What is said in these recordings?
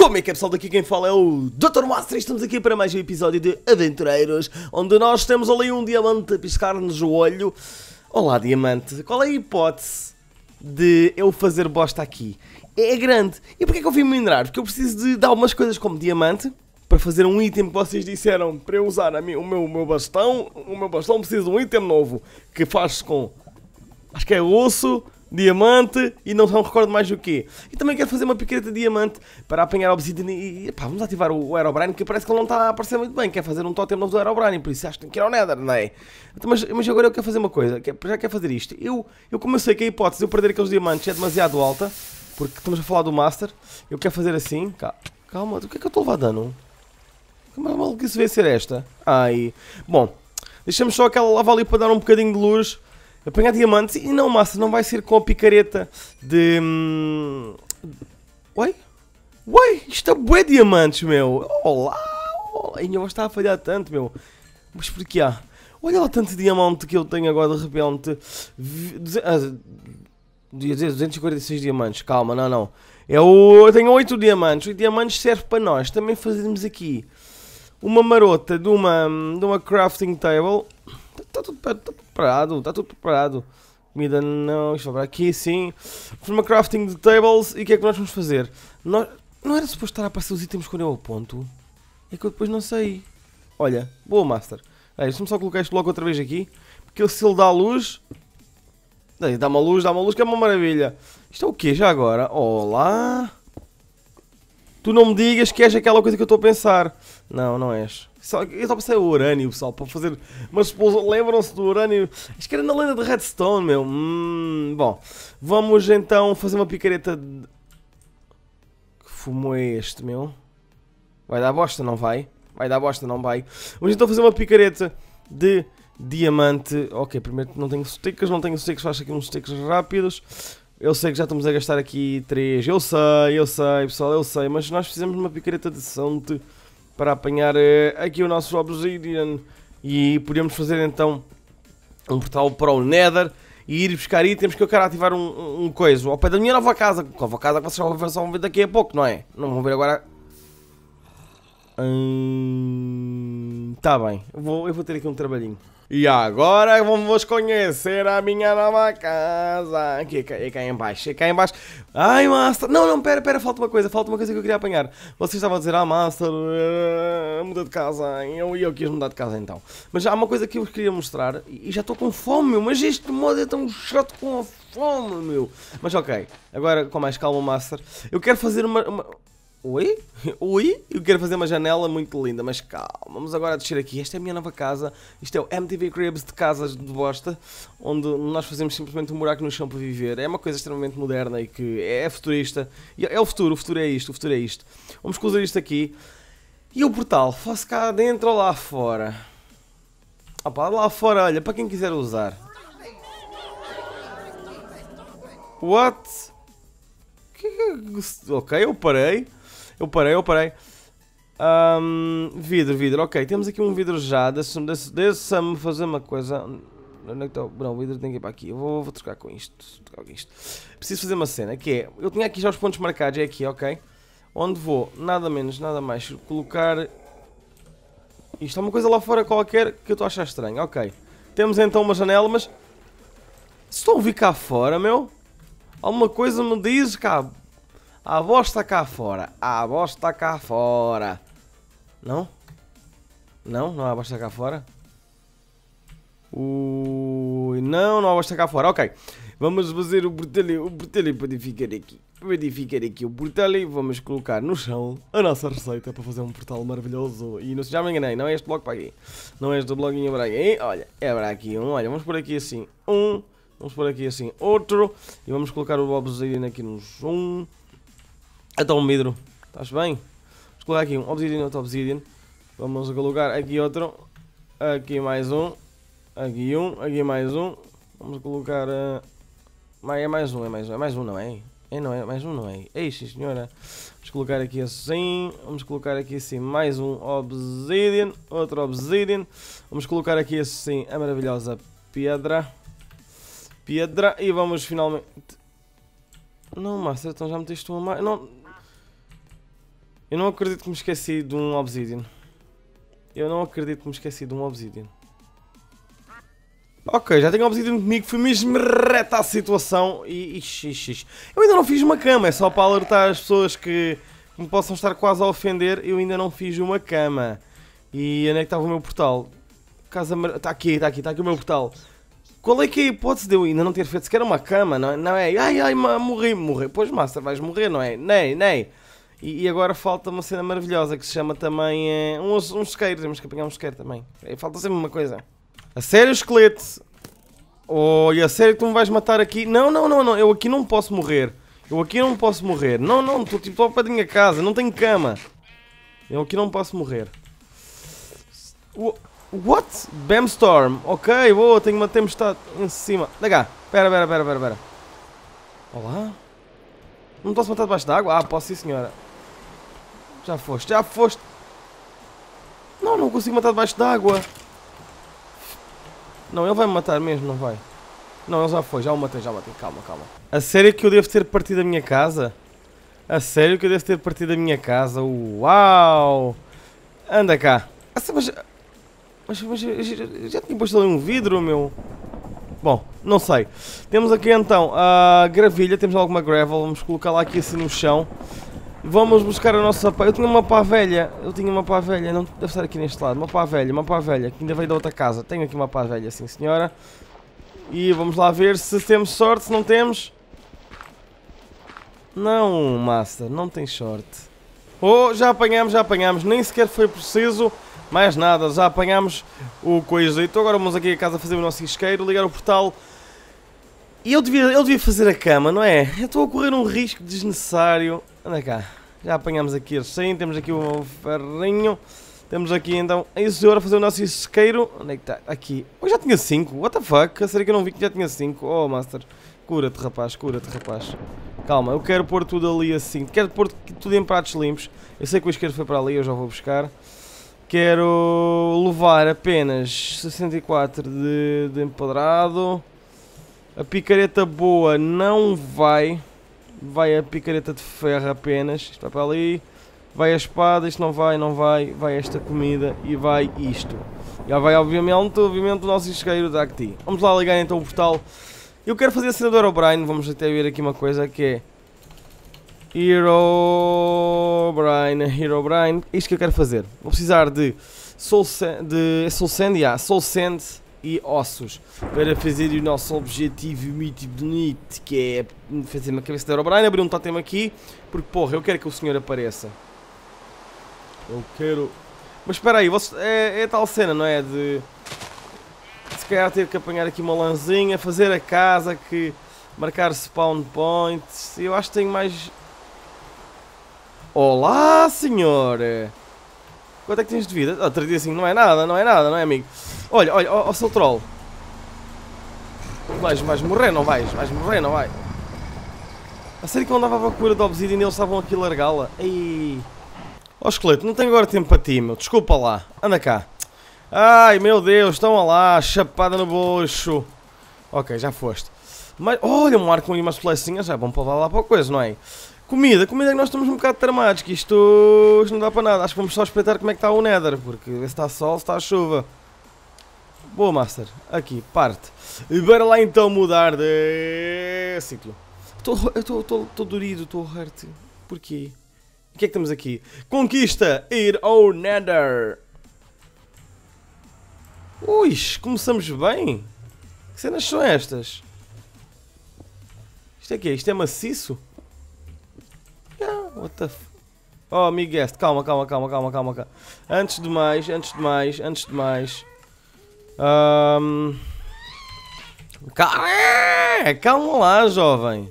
Como é que é pessoal, daqui quem fala é o Dr. Master estamos aqui para mais um episódio de Aventureiros, onde nós temos ali um diamante a piscar-nos o olho. Olá diamante, qual é a hipótese de eu fazer bosta aqui? É, é grande. E porquê que eu vim minerar? Porque eu preciso de dar algumas coisas como diamante, para fazer um item que vocês disseram para eu usar a mim, o, meu, o meu bastão, o meu bastão precisa de um item novo, que faz com, acho que é osso, diamante e não, não recordo mais o quê. E também quero fazer uma picareta de diamante para apanhar a obsidian e, pá, vamos ativar o, o Aerobrine que parece que ele não está a aparecer muito bem. Quer fazer um totem novo do Aerobrine, por isso acho que tem é que ir ao Nether, não é? Então, mas, mas agora eu quero fazer uma coisa, já quero fazer isto. Eu, eu comecei que a hipótese de eu perder aqueles diamantes é demasiado alta, porque estamos a falar do Master. Eu quero fazer assim, calma, calma o que é que eu estou a levar dano? Que isso veio ser esta? Ai, bom, deixamos só aquela lava ali para dar um bocadinho de luz apanhar diamantes e não massa, não vai ser com a picareta de. Hum, oi? Oi, isto é bué diamantes, meu! Olá! olá. E não está a falhar tanto, meu! Mas porquê há? Olha lá tanto diamante que eu tenho agora de repente. Ah, dizer 246 diamantes, calma, não, não. Eu, eu tenho 8 diamantes, 8 diamantes serve para nós também fazermos aqui uma marota de uma, hum, de uma crafting table Tá, tá tudo, preparado, tá tudo preparado. Comida não, isto vai aqui sim. Forma crafting de tables e o que é que nós vamos fazer? Nós, não era suposto estar a passar os itens quando eu ponto É que eu depois não sei. Olha, boa Master. É, Deixa-me só colocar isto logo outra vez aqui. Porque se ele dá a luz... Dá uma luz, dá uma luz que é uma maravilha. Isto é o quê já agora? Olá! Tu não me digas que és aquela coisa que eu estou a pensar. Não, não és. Só, eu só pensei o urânio, pessoal, para fazer. Mas lembram-se do urânio. Acho que era na lenda de redstone, meu. Hum, bom, vamos então fazer uma picareta. De... Que fumo é este, meu? Vai dar bosta, não vai? Vai dar bosta, não vai? Vamos então fazer uma picareta de diamante. Ok, primeiro não tenho sticks, não tenho sticks, faço aqui uns sticks rápidos. Eu sei que já estamos a gastar aqui 3. Eu sei, eu sei, pessoal, eu sei. Mas nós fizemos uma picareta de Sound para apanhar eh, aqui o nosso Obsidian. E podemos fazer então um portal para o Nether e ir buscar itens que eu quero ativar um, um, coisa ao pé da minha nova casa. Nova casa que vocês vão ver, só vão ver daqui a pouco, não é? Não vão ver agora. Hum, tá bem, eu vou, eu vou ter aqui um trabalhinho. E agora vamos conhecer a minha nova casa. Aqui, é aqui é cá em baixo, é em baixo. Ai, Master. Não, não, pera, pera, falta uma coisa, falta uma coisa que eu queria apanhar. Vocês estavam a dizer, ah, Master, uh, eh, muda de casa. E eu, eu quis mudar de casa então. Mas há uma coisa que eu vos queria mostrar. E já estou com fome, meu. Mas este modo é tão chato com a fome, meu. Mas ok, agora com mais calma, Master. Eu quero fazer uma, uma Oi? Oi? Eu quero fazer uma janela muito linda, mas calma, vamos agora descer aqui. Esta é a minha nova casa, isto é o MTV Cribs de casas de bosta, onde nós fazemos simplesmente um buraco no chão para viver. É uma coisa extremamente moderna e que é, é futurista. É o futuro, o futuro é isto, o futuro é isto. Vamos cruzar isto aqui. E o portal? Faço cá dentro ou lá fora? Opa, lá fora, olha, para quem quiser usar. What? Ok, eu parei. Eu parei, eu parei. Um, vidro, vidro. Ok, temos aqui um vidro já. Deixa-me deixa fazer uma coisa. Onde é que tá Não, o vidro tem que ir para aqui. Eu vou, vou trocar com isto. Trocar com isto. Preciso fazer uma cena que é. Eu tinha aqui já os pontos marcados, é aqui, ok? Onde vou, nada menos, nada mais, colocar. Isto é uma coisa lá fora qualquer que eu estou a achar estranho. Ok. Temos então uma janela, mas. Se estou a ouvir cá fora, meu. Alguma coisa me diz, cá. A voz está cá fora. A voz está cá fora. Não? Não? Não há voz está cá fora? Ui, não, não há voz está cá fora. Ok. Vamos fazer o portalho, o portalho para ficar aqui. Para ficar aqui o portal e vamos colocar no chão a nossa receita para fazer um portal maravilhoso. E não, já me enganei, não é este bloco para aqui. Não é este bloquinho para aqui. Olha, é para aqui um. Olha, vamos por aqui assim um. Vamos por aqui assim outro. E vamos colocar o Bob's aqui nos um. Então, Midro, estás bem? Vamos colocar aqui um Obsidian, outro Obsidian. Vamos colocar aqui outro. Aqui mais um. Aqui um, aqui mais um. Vamos colocar. Uh... É mais um, é mais um, é mais um, não é? É não, é mais um, não é? Ei, senhora. Vamos colocar aqui assim. Vamos colocar aqui assim mais um Obsidian. Outro Obsidian. Vamos colocar aqui assim a maravilhosa pedra. Pedra. E vamos finalmente. Não, Master, então já meteste uma. Não. Eu não acredito que me esqueci de um Obsidian. Eu não acredito que me esqueci de um Obsidian. Ok, já tenho Obsidian comigo, fui mesmo reta à situação e... Ixi, ixi, Eu ainda não fiz uma cama, é só para alertar as pessoas que me possam estar quase a ofender, eu ainda não fiz uma cama. E onde é que estava o meu portal? Casa Mar... Está aqui, está aqui, está aqui o meu portal. Qual é que é a hipótese de eu ainda não ter feito sequer uma cama, não é? Não é? Ai, ai, morri, morri. Pois, Master, vais morrer, não é? Nem, é, nem. E, e agora falta uma cena maravilhosa que se chama também eh, um, um isqueiro. Temos que apanhar um isqueiro também. Eh, falta sempre uma coisa. A sério, esqueleto? oh a sério que tu me vais matar aqui? Não, não, não, não. Eu aqui não posso morrer. Eu aqui não posso morrer. Não, não. Estou tipo ao para a minha casa. Não tenho cama. Eu aqui não posso morrer. What? Bamstorm. Ok, boa. Tenho uma tempestade em cima. Legal. Pera, pera, pera, pera, pera. Olá? Não posso matar debaixo d'água? Ah, posso sim, senhora. Já foste, já foste. Não, não consigo matar debaixo d'água. Não, ele vai me matar mesmo, não vai. Não, ele já foi, já o matei, já o matei. Calma, calma. A sério que eu devo ter partido da minha casa? A sério que eu devo ter partido da minha casa? Uau! Anda cá. Ah, mas, mas, mas já tinha posto ali um vidro, meu. Bom, não sei. Temos aqui então a gravilha, temos alguma gravel, vamos colocar lá aqui assim no chão. Vamos buscar a nossa pá. Eu tinha uma pá velha. Eu tinha uma pá velha. Não deve estar aqui neste lado. Uma pá velha, uma pá velha. Que ainda veio da outra casa. Tenho aqui uma pá velha, sim senhora. E vamos lá ver se temos sorte, se não temos. Não, Master, não tem sorte. Oh, já apanhamos, já apanhamos. Nem sequer foi preciso mais nada. Já apanhamos o coisa. Então agora vamos aqui a casa fazer o nosso isqueiro, ligar o portal e eu devia, eu devia fazer a cama, não é? Eu estou a correr um risco desnecessário. Anda cá. Já apanhamos aqui assim, temos aqui o ferrinho. Temos aqui então a isso a fazer o nosso isqueiro. Onde é que está? Aqui. Eu já tinha 5. What the fuck? Será que eu não vi que já tinha 5? Oh, Master. Cura-te, rapaz. Cura-te, rapaz. Calma, eu quero pôr tudo ali assim. Quero pôr tudo em pratos limpos. Eu sei que o isqueiro foi para ali, eu já vou buscar. Quero levar apenas 64 de, de empadrado a picareta boa não vai. Vai a picareta de ferro apenas. Isto vai para ali. Vai a espada, isto não vai, não vai. Vai esta comida e vai isto. Já vai, obviamente, obviamente o nosso isqueiro da Acti. Vamos lá ligar então o portal. Eu quero fazer a cena do Herobrine. Vamos até ver aqui uma coisa que é... Herobrine, Herobrine. É isto que eu quero fazer. Vou precisar de... Soul Sand... De... É Soul Sand, yeah. Soul Sand e ossos para fazer o nosso objetivo muito bonito que é fazer uma cabeça de Herobrine, abrir um totem aqui porque porra, eu quero que o senhor apareça eu quero mas espera aí, vocês... é, é tal cena, não é? de se calhar ter que apanhar aqui uma lanzinha, fazer a casa que marcar spawn points eu acho que tenho mais Olá senhor quanto é que tens de vida? Ah, 35 não é nada, não é nada, não é amigo Olha, olha, ó, ó seu troll. Vais, vais morrer, não vais? Vais morrer, não vai? A sério que eu andava à procura de obsidian e eles estavam aqui a largá-la? Ei! Ó oh, esqueleto, não tenho agora tempo para ti, meu. Desculpa lá. Anda cá. Ai, meu Deus, estão lá. Chapada no bocho. Ok, já foste. Mas, olha, um arco e umas flecinhas já é bom para levar lá para a coisa, não é? Comida, comida é que nós estamos um bocado tramados, que isto, isto não dá para nada. Acho que vamos só espreitar como é que está o Nether, porque se está sol, se está chuva. Boa, Master. Aqui, parte. Bora lá então mudar de ciclo. Estou dorido, estou hurt. Porquê? O que é que temos aqui? Conquista! Ir ao Nether! Ui, começamos bem! Que cenas são estas? Isto é que Isto é maciço? Yeah, what the f... Oh, amigo guest, calma, calma, calma, calma, calma. Antes de mais, antes de mais, antes de mais... Um... Calma, é, calma lá, jovem.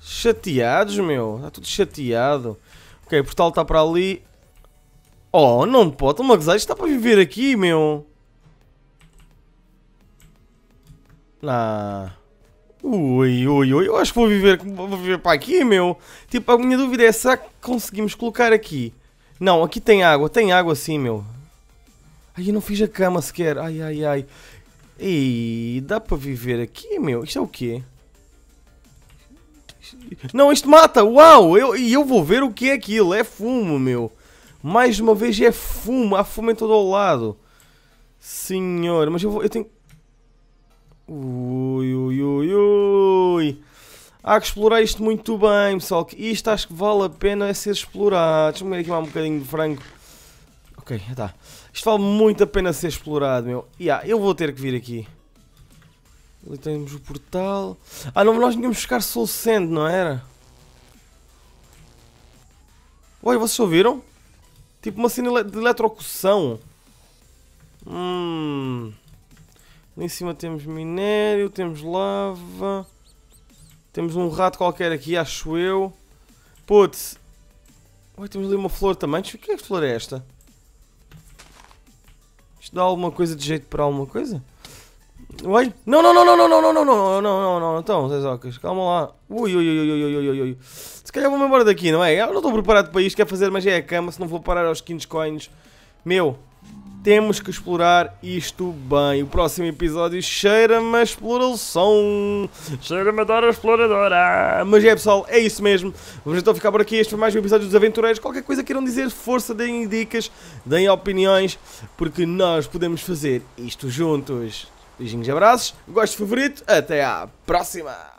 Chateados, meu. Está tudo chateado. Ok, o portal está para ali. Oh, não pode. uma Magzai está para viver aqui, meu. Ah. Ui, ui, ui. Eu acho que vou viver, vou viver para aqui, meu. Tipo, a minha dúvida é, será que conseguimos colocar aqui? Não, aqui tem água. Tem água sim, meu. Ai, eu não fiz a cama sequer. Ai, ai, ai. E dá para viver aqui, meu? Isto é o quê? Não, isto mata! Uau! E eu, eu vou ver o que é aquilo. É fumo, meu. Mais uma vez é fumo. Há fumo em todo o lado. Senhor, mas eu vou... Eu tenho... Ui, ui, ui, ui. Há que explorar isto muito bem, pessoal. Que isto acho que vale a pena é ser explorado. Deixa-me comer aqui mais um bocadinho de frango. Ok, já está. Isto vale muito a pena ser explorado, meu. Yeah, eu vou ter que vir aqui. Ali temos o portal. Ah, não, nós íamos buscar Soul Sand, não era? Oi, vocês ouviram? Tipo uma cena de eletrocução. Hum. Ali em cima temos minério, temos lava. Temos um rato qualquer aqui, acho eu. Putz. Oi, temos ali uma flor também. O que é que flor é esta? Isto dá alguma coisa de jeito para alguma coisa? Oi? Não, não, não, não, não, não, não, não, não, não, não, não, então, Zezocas, calma lá. Ui, ui, ui, ui, ui, ui, ui, ui. Se calhar vou-me embora daqui, não é? Eu não estou preparado para isto, quer fazer, magia é a cama, se não vou parar aos 15 coins. Meu, temos que explorar isto bem. O próximo episódio cheira-me a exploração. Cheira-me a dar a exploradora. Mas é pessoal, é isso mesmo. Vamos então ficar por aqui. Este foi mais um episódio dos Aventureiros. Qualquer coisa queiram dizer, força, deem dicas, deem opiniões, porque nós podemos fazer isto juntos. Beijinhos e abraços. Gosto favorito. Até à próxima.